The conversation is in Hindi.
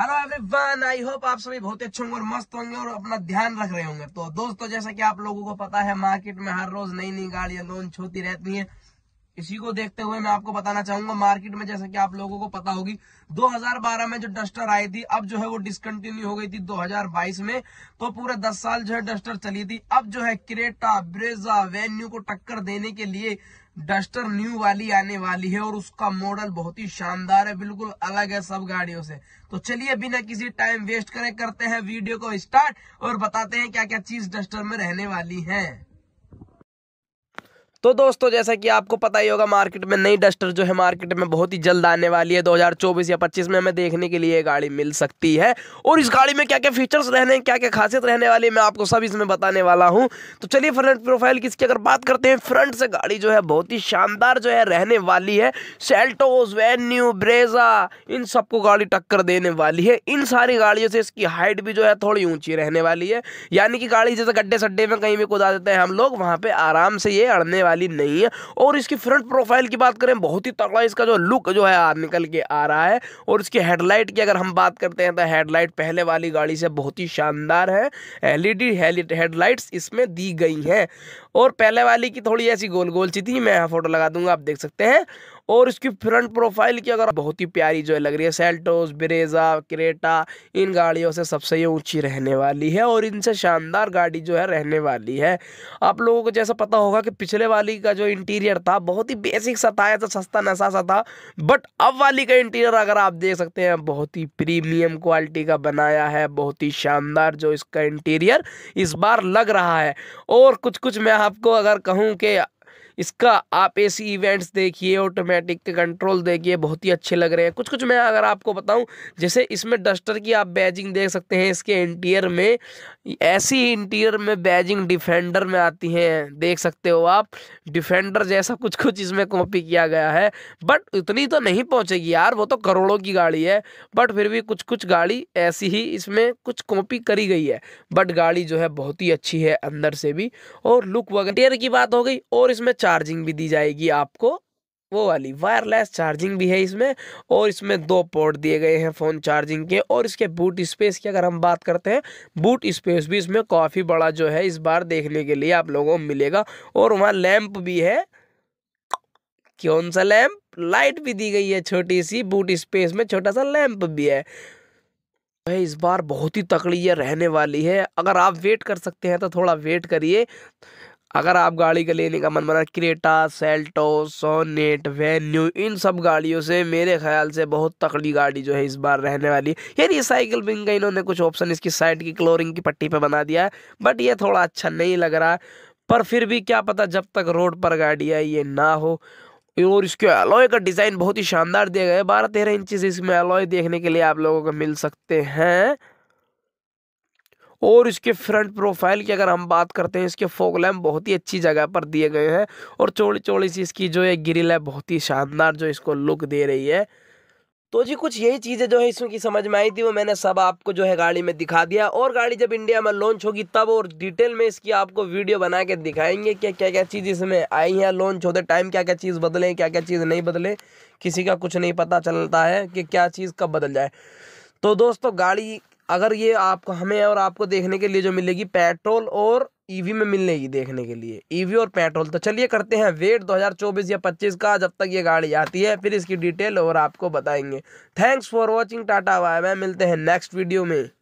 हेलो एवरीवन आई होप आप सभी बहुत अच्छे होंगे और मस्त होंगे और अपना ध्यान रख रहे होंगे तो दोस्तों जैसा कि आप लोगों को पता है मार्केट में हर रोज नई नई गाड़ियां लॉन्च होती रहती हैं इसी को देखते हुए मैं आपको बताना चाहूंगा मार्केट में जैसा कि आप लोगों को पता होगी 2012 में जो डस्टर आई थी अब जो है वो डिसकंटिन्यू हो गई थी 2022 में तो पूरे 10 साल जो है डस्टर चली थी अब जो है क्रेटा ब्रेजा वेन्यू को टक्कर देने के लिए डस्टर न्यू वाली आने वाली है और उसका मॉडल बहुत ही शानदार है बिल्कुल अलग है सब गाड़ियों से तो चलिए बिना किसी टाइम वेस्ट करे करते हैं वीडियो को स्टार्ट और बताते हैं क्या क्या चीज डस्टर में रहने वाली है तो दोस्तों जैसा कि आपको पता ही होगा मार्केट में नई डस्टर जो है मार्केट में बहुत ही जल्द आने वाली है 2024 या 25 में हमें देखने के लिए ये गाड़ी मिल सकती है और इस गाड़ी में क्या क्या फीचर्स रहने हैं क्या क्या खासियत रहने वाली है मैं आपको सब इसमें बताने वाला हूँ तो चलिए फ्रंट प्रोफाइल की अगर बात करते हैं फ्रंट से गाड़ी जो है बहुत ही शानदार जो है रहने वाली है सेल्टोज वेन्यू ब्रेजा इन सबको गाड़ी टक्कर देने वाली है इन सारी गाड़ियों से इसकी हाइट भी जो है थोड़ी ऊँची रहने वाली है यानी कि गाड़ी जैसे गड्ढे सड्डे में कहीं भी कुदा देते हैं हम लोग वहाँ पर आराम से ये अड़ने वाली नहीं है और इसकी फ्रंट प्रोफाइल की बात करें बहुत ही तगड़ा इसका जो लुक जो है निकल के आ रहा है और इसकी हेडलाइट की अगर हम बात करते हैं तो हेडलाइट पहले वाली गाड़ी से बहुत ही शानदार है एल एलईडी हेडलाइट्स इसमें दी गई हैं और पहले वाली की थोड़ी ऐसी गोल गोल सी थी मैं यहाँ फोटो लगा दूंगा आप देख सकते हैं और इसकी फ्रंट प्रोफाइल की अगर बहुत ही प्यारी जो है लग रही है सेल्टोस ब्रेजा क्रेटा इन गाड़ियों से सबसे ये ऊँची रहने वाली है और इनसे शानदार गाड़ी जो है रहने वाली है आप लोगों को जैसा पता होगा कि पिछले वाली का जो इंटीरियर था बहुत ही बेसिक सा था ऐसा सस्ता नशा सा था बट अब वाली का इंटीरियर अगर आप देख सकते हैं बहुत ही प्रीमियम क्वालिटी का बनाया है बहुत ही शानदार जो इसका इंटीरियर इस बार लग रहा है और कुछ कुछ मैं आपको अगर कहूँ कि इसका आप ऐसी इवेंट्स देखिए ऑटोमेटिक कंट्रोल देखिए बहुत ही अच्छे लग रहे हैं कुछ कुछ मैं अगर आपको बताऊं जैसे इसमें डस्टर की आप बैजिंग देख सकते हैं इसके इंटीरियर में ऐसी इंटीरियर में बैजिंग डिफेंडर में आती हैं देख सकते हो आप डिफेंडर जैसा कुछ कुछ इसमें कॉपी किया गया है बट इतनी तो नहीं पहुँचेगी यार वो तो करोड़ों की गाड़ी है बट फिर भी कुछ कुछ गाड़ी ऐसी ही इसमें कुछ कॉपी करी गई है बट गाड़ी जो है बहुत ही अच्छी है अंदर से भी और लुक वगैरह की बात हो गई और इसमें चार्जिंग भी दी जाएगी आपको वो वाली वायरलेस चार्जिंग भी है इसमें और इसमें दो पोर्ट दिए गए हैं फ़ोन चार्जिंग के और इसके बूट स्पेस की अगर हम बात करते हैं बूट स्पेस भी इसमें काफ़ी बड़ा जो है इस बार देखने के लिए आप लोगों को मिलेगा और वहाँ लैंप भी है कौन सा लैंप लाइट भी दी गई है छोटी सी बूट स्पेस में छोटा सा लैंप भी है भाई तो इस बार बहुत ही तकड़ी ये रहने वाली है अगर आप वेट कर सकते हैं तो थोड़ा वेट करिए अगर आप गाड़ी का लेने का मन बना क्रेटा सेल्टो सोनेट वेन्यू इन सब गाड़ियों से मेरे ख्याल से बहुत तकड़ी गाड़ी जो है इस बार रहने वाली है यार ये साइकिल विंग का इन्होंने कुछ ऑप्शन इसकी साइड की क्लोरिंग की पट्टी पे बना दिया है बट ये थोड़ा अच्छा नहीं लग रहा पर फिर भी क्या पता जब तक रोड पर गाड़ी है ये ना हो और इसके अलॉय का डिज़ाइन बहुत ही शानदार दिया गया है बारह तेरह इंचज इसमें अलॉय देखने के लिए आप लोगों को मिल सकते हैं और इसके फ्रंट प्रोफाइल की अगर हम बात करते हैं इसके फोक लैम्प बहुत ही अच्छी जगह पर दिए गए हैं और चौड़ी चौड़ी सी इसकी जो है ग्रिल है बहुत ही शानदार जो इसको लुक दे रही है तो जी कुछ यही चीज़ें जो है इसकी समझ में आई थी वो मैंने सब आपको जो है गाड़ी में दिखा दिया और गाड़ी जब इंडिया में लॉन्च होगी तब और डिटेल में इसकी आपको वीडियो बना के दिखाएंगे कि क्या क्या चीज़ इसमें आई है लॉन्च होते टाइम क्या क्या चीज़ बदलें क्या क्या चीज़ नहीं बदलें किसी का कुछ नहीं पता चलता है कि क्या चीज़ कब बदल जाए तो दोस्तों गाड़ी अगर ये आपको हमें और आपको देखने के लिए जो मिलेगी पेट्रोल और ईवी e में मिलेगी देखने के लिए ईवी e और पेट्रोल तो चलिए करते हैं वेट 2024 या 25 का जब तक ये गाड़ी आती है फिर इसकी डिटेल और आपको बताएंगे thanks for watching tata bye bye मिलते हैं नेक्स्ट वीडियो में